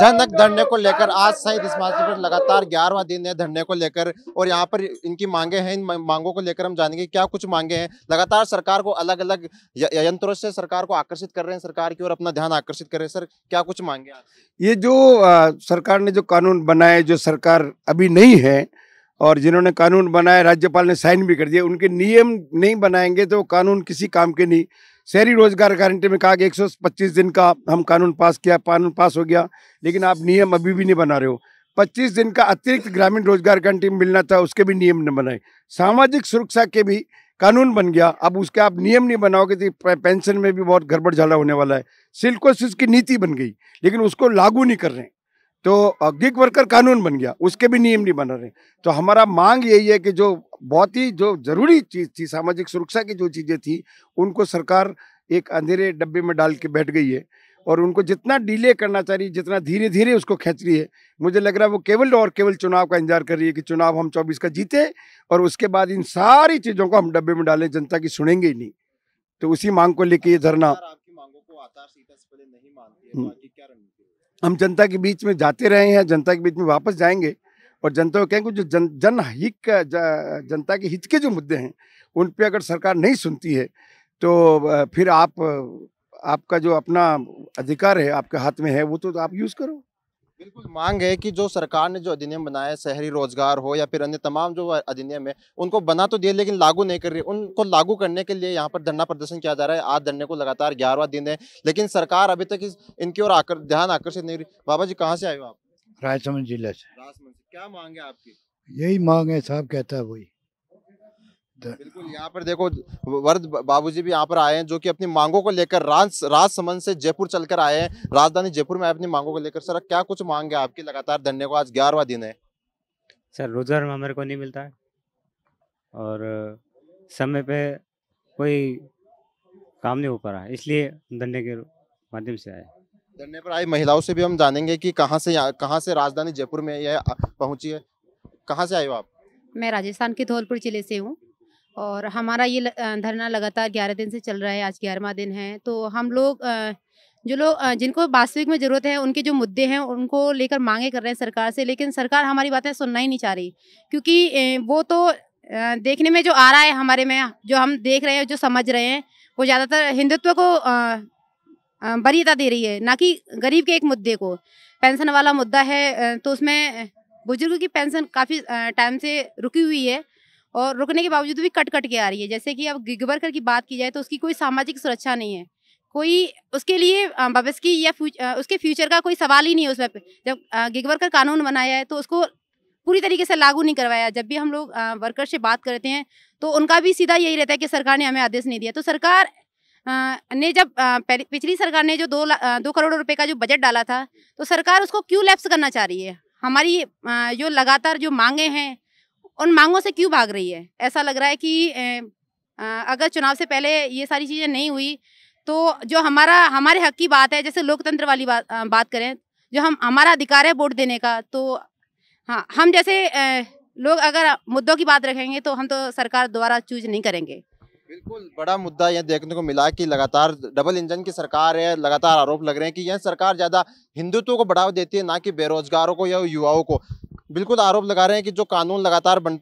जनक धरने को लेकर आज सहित इस मार्च पर लगातार ग्यारहवा दिन है धरने को लेकर और यहाँ पर इनकी मांगे हैं इन मांगों को लेकर हम जानेंगे क्या कुछ मांगे हैं लगातार सरकार को अलग अलग यंत्रों से सरकार को आकर्षित कर रहे हैं सरकार की ओर अपना ध्यान आकर्षित कर रहे हैं सर क्या कुछ मांगे ये जो आ, सरकार ने जो कानून बनाए जो सरकार अभी नहीं है और जिन्होंने कानून बनाए राज्यपाल ने साइन भी कर दिया उनके नियम नहीं बनाएंगे तो कानून किसी काम के नहीं शहरी रोजगार गारंटी में कहा कि एक दिन का हम कानून पास किया कानून पास हो गया लेकिन आप नियम अभी भी नहीं बना रहे हो 25 दिन का अतिरिक्त ग्रामीण रोजगार गारंटी मिलना था उसके भी नियम नहीं बनाए सामाजिक सुरक्षा के भी कानून बन गया अब उसके आप नियम नहीं बनाओगे तो पेंशन में भी बहुत गड़बड़ झाला होने वाला है सिल्कोसिस की नीति बन गई लेकिन उसको लागू नहीं कर रहे हैं तो गिग वर्कर कानून बन गया उसके भी नियम नहीं बन रहे तो हमारा मांग यही है कि जो बहुत ही जो जरूरी चीज़ थी सामाजिक सुरक्षा की जो चीज़ें थी उनको सरकार एक अंधेरे डब्बे में डाल के बैठ गई है और उनको जितना डिले करना चाह रही है जितना धीरे धीरे उसको खींच रही है मुझे लग रहा है वो केवल और केवल चुनाव का इंतजार कर रही है कि चुनाव हम चौबीस का जीते और उसके बाद इन सारी चीज़ों को हम डब्बे में डालें जनता की सुनेंगे ही नहीं तो उसी मांग को लेके ये धरना आपकी मांगों को सीता नहीं मानती है तो हम्म। हम जनता के बीच में जाते रहे हैं जनता के बीच में वापस जाएंगे और जनता को कहेंगे जो जन जन हित का जनता के हित के जो मुद्दे हैं उन पर अगर सरकार नहीं सुनती है तो फिर आप आपका जो अपना अधिकार है आपके हाथ में है वो तो आप यूज़ करो बिल्कुल मांग है कि जो सरकार ने जो अधिनियम बनाया शहरी रोजगार हो या फिर अन्य तमाम जो अधिनियम है उनको बना तो दिया लेकिन लागू नहीं कर रही उनको लागू करने के लिए यहाँ पर धरना प्रदर्शन किया जा रहा है आज धरने को लगातार ग्यारहवा दिन है लेकिन सरकार अभी तक इस इनकी ओर आकर ध्यान आकर्षित नहीं रही बाबा जी कहाँ से आए हो आप राजसमंद जिला से राजसमंद क्या मांग है आपकी यही मांग है साहब कहता है वही बिल्कुल यहाँ पर देखो वर्द बाबूजी भी यहाँ पर आए हैं जो कि अपनी मांगों को लेकर राज से जयपुर चलकर आए हैं राजधानी जयपुर में अपनी मांगों को लेकर सर क्या कुछ मांग है आपकी लगातार धरने को आज ग्यारहवा दिन है सर रोजगार हमारे को नहीं मिलता है और समय पे कोई काम नहीं हो पा रहा है इसलिए धरने के माध्यम से आए धरने पर आई महिलाओं से भी हम जानेंगे कि कहाँ से कहाँ से राजधानी जयपुर में यह पहुंची है कहाँ से आए हो आप मैं राजस्थान के धौलपुर जिले से हूँ और हमारा ये धरना लगातार ग्यारह दिन से चल रहा है आज ग्यारहवा दिन है तो हम लोग जो लोग जिनको वास्तविक में ज़रूरत है उनके जो मुद्दे हैं उनको लेकर मांगे कर रहे हैं सरकार से लेकिन सरकार हमारी बातें सुनना ही नहीं चाह रही क्योंकि वो तो देखने में जो आ रहा है हमारे में जो हम देख रहे हैं जो समझ रहे हैं वो ज़्यादातर हिंदुत्व को वरीयता दे रही है ना कि गरीब के एक मुद्दे को पेंशन वाला मुद्दा है तो उसमें बुजुर्गों की पेंशन काफ़ी टाइम से रुकी हुई है और रुकने के बावजूद भी कट कट के आ रही है जैसे कि अब वर्कर की बात की जाए तो उसकी कोई सामाजिक सुरक्षा नहीं है कोई उसके लिए भविष्य या फ्यूच, उसके फ्यूचर का कोई सवाल ही नहीं है उस पर जब वर्कर कानून बनाया है तो उसको पूरी तरीके से लागू नहीं करवाया जब भी हम लोग वर्कर से बात करते हैं तो उनका भी सीधा यही रहता है कि सरकार ने हमें आदेश नहीं दिया तो सरकार ने जब पिछली सरकार ने जो दो दो करोड़ रुपए का जो बजट डाला था तो सरकार उसको क्यों लैप्स करना चाह रही है हमारी जो लगातार जो मांगे हैं उन मांगों से क्यों भाग रही है ऐसा लग रहा है कि अगर चुनाव से पहले ये सारी चीज़ें नहीं हुई तो जो हमारा हमारे हक की बात है जैसे लोकतंत्र वाली बात बात करें जो हम हमारा अधिकार है वोट देने का तो हाँ हम जैसे लोग अगर मुद्दों की बात रखेंगे तो हम तो सरकार द्वारा चूज नहीं करेंगे बिल्कुल बड़ा मुद्दा यह देखने को मिला कि लगातार डबल इंजन की सरकार है लगातार आरोप लग रहे हैं कि यह सरकार ज़्यादा हिंदुत्व को बढ़ावा देती है ना कि बेरोजगारों को या युवाओं को बिल्कुल आरोप लगा रहे हैं कि जो कानून लगातार बन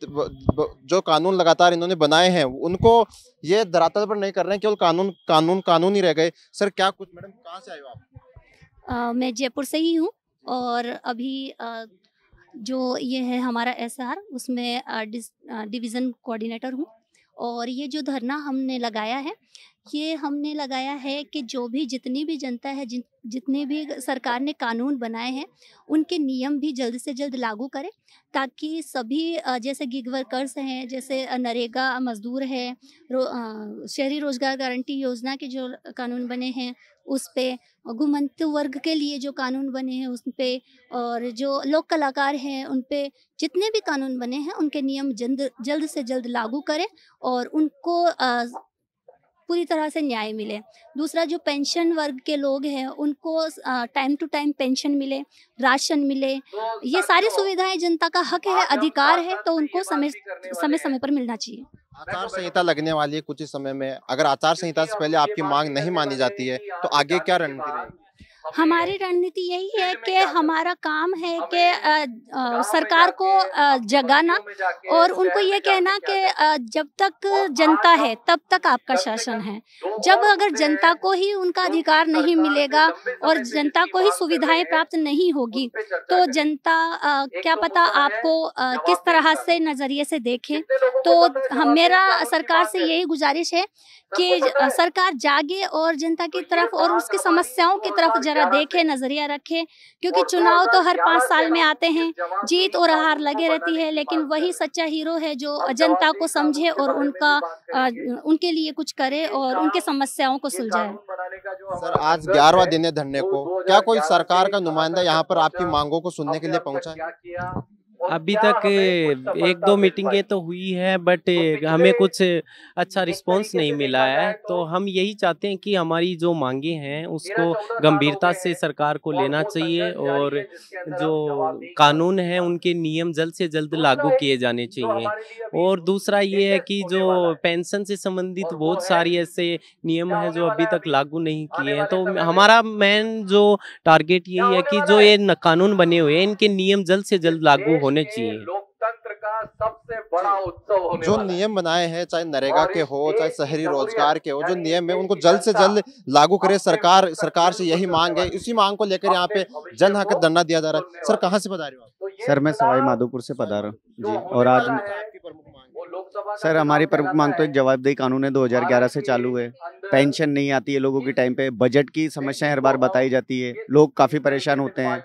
जो कानून लगातार इन्होंने बनाए हैं उनको ये धरातल पर नहीं कर रहे हैं केवल कानून कानून कानून ही रह गए सर क्या कुछ मैडम कहाँ से आए हो आप आ, मैं जयपुर से ही हूँ और अभी आ, जो ये है हमारा एस उसमें डिविज़न कोऑर्डिनेटर हूँ और ये जो धरना हमने लगाया है ये हमने लगाया है कि जो भी जितनी भी जनता है जिन जितने भी सरकार ने कानून बनाए हैं उनके नियम भी जल्द से जल्द लागू करें ताकि सभी जैसे गिग वर्कर्स हैं जैसे नरेगा मजदूर है रो, शहरी रोजगार गारंटी योजना के जो कानून बने हैं उस पर घुमंत वर्ग के लिए जो कानून बने हैं उस पर और जो लोक कलाकार हैं उन पर जितने भी कानून बने हैं उनके नियम जल्द जल्द से जल्द लागू करें और उनको आ, पूरी तरह से न्याय मिले दूसरा जो पेंशन वर्ग के लोग हैं उनको टाइम टू टाइम पेंशन मिले राशन मिले ये सारी सुविधाएं जनता का हक है अधिकार है तो उनको समय समय समय पर मिलना चाहिए आचार संहिता लगने वाली है कुछ ही समय में अगर आचार संहिता से पहले आपकी मांग नहीं मानी जाती है तो आगे क्या रणनीति हमारी रणनीति यही है कि हमारा काम है कि सरकार को जगाना और उनको ये कहना कि जब तक जनता है तब तक आपका शासन है जब अगर जनता को ही उनका अधिकार नहीं मिलेगा और जनता को ही सुविधाएं प्राप्त नहीं होगी तो जनता क्या तो पता आपको किस तरह से नज़रिए से देखे तो मेरा सरकार से यही गुजारिश है कि सरकार जागे और जनता की तो तरफ और उसकी समस्याओं की तरफ जरा चेहरा देखे नज़रिया रखे क्योंकि चुनाव तो हर पाँच साल में आते हैं जीत और हार लगे रहती है लेकिन वही सच्चा हीरो है जो जनता को समझे और उनका उनके लिए कुछ करे और उनके समस्याओं को सुलझाए सर आज ग्यारहवा दिन है धरने को क्या कोई सरकार का नुमाइंदा यहाँ पर आपकी मांगों को सुनने के लिए पहुँचा अभी तक तो एक दो मीटिंगें तो हुई है बट तो हमें कुछ अच्छा रिस्पांस नहीं मिला है तो, तो हम यही चाहते हैं कि हमारी जो मांगे हैं उसको गंभीरता से सरकार को लेना चाहिए और जो कानून है उनके नियम जल्द से जल्द तो लागू किए जाने चाहिए और दूसरा ये है कि जो पेंशन से संबंधित बहुत सारी ऐसे नियम हैं जो अभी तक लागू नहीं किए हैं तो हमारा मेन जो टारगेट यही है कि जो ये कानून बने हुए हैं इनके नियम जल्द से जल्द लागू होने होने चाहिए लोकतंत्र का सबसे बड़ा उत्सव होने जो नियम बनाए हैं चाहे नरेगा के हो चाहे शहरी रोजगार के हो जो नियम है उनको जल्द से जल्द लागू करे सरकार सरकार से यही मांग है इसी मांग को लेकर यहाँ पे जन हक धरना दिया जा रहा है सर कहाँ से पधारे हो तो सर मैं सवाई माधोपुर से हूँ जी और आज सर हमारी प्रमुख मांग तो एक जवाबदेही कानून है 2011 से चालू है पेंशन नहीं आती है लोगों के टाइम पे बजट की समस्याएं हर बार बताई जाती है लोग काफी परेशान होते हैं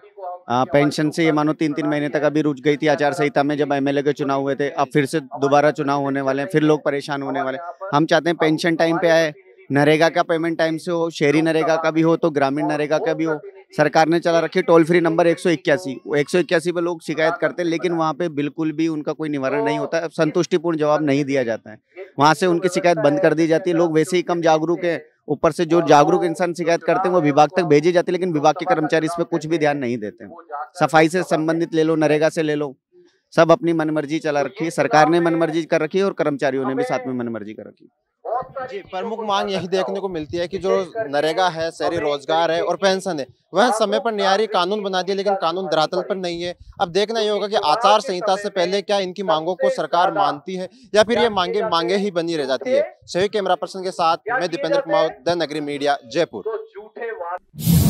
पेंशन से ये मानो तीन तीन महीने तक अभी रुच गई थी आचार संहिता में जब एमएलए के चुनाव हुए थे अब फिर से दोबारा चुनाव होने वाले हैं फिर लोग परेशान होने वाले हम चाहते हैं पेंशन टाइम पे आए नरेगा का पेमेंट टाइम से हो शहरी नरेगा का भी हो तो ग्रामीण नरेगा का भी हो सरकार ने चला रखी टोल फ्री नंबर एक सौ इक्यासी एक सौ इक्यासी पर लोग शिकायत करते हैं लेकिन वहाँ पे बिल्कुल भी उनका कोई निवारण नहीं होता है संतुष्टिपूर्ण जवाब नहीं दिया जाता है वहाँ से उनकी शिकायत बंद कर दी जाती है लोग वैसे ही कम जागरूक है ऊपर से जो जागरूक इंसान शिकायत करते हैं वो विभाग तक भेजे जाती है लेकिन विभाग के कर्मचारी इस पर कुछ भी ध्यान नहीं देते हैं सफाई से संबंधित ले लो नरेगा से ले लो सब अपनी मनमर्जी चला रखी है सरकार ने मनमर्जी कर रखी है और कर्मचारियों ने भी साथ में मनमर्जी कर रखी है जी प्रमुख मांग यही देखने को मिलती है कि जो नरेगा है शहरी रोजगार है और पेंशन है वह समय पर न्यायी कानून बना दिया लेकिन कानून धरातल पर नहीं है अब देखना ये होगा कि आचार संहिता से पहले क्या इनकी मांगों को सरकार मानती है या फिर ये मांगे मांगे ही बनी रह जाती है सही कैमरा पर्सन के साथ मैं दीपेंद्र कुमार द नगरी मीडिया जयपुर तो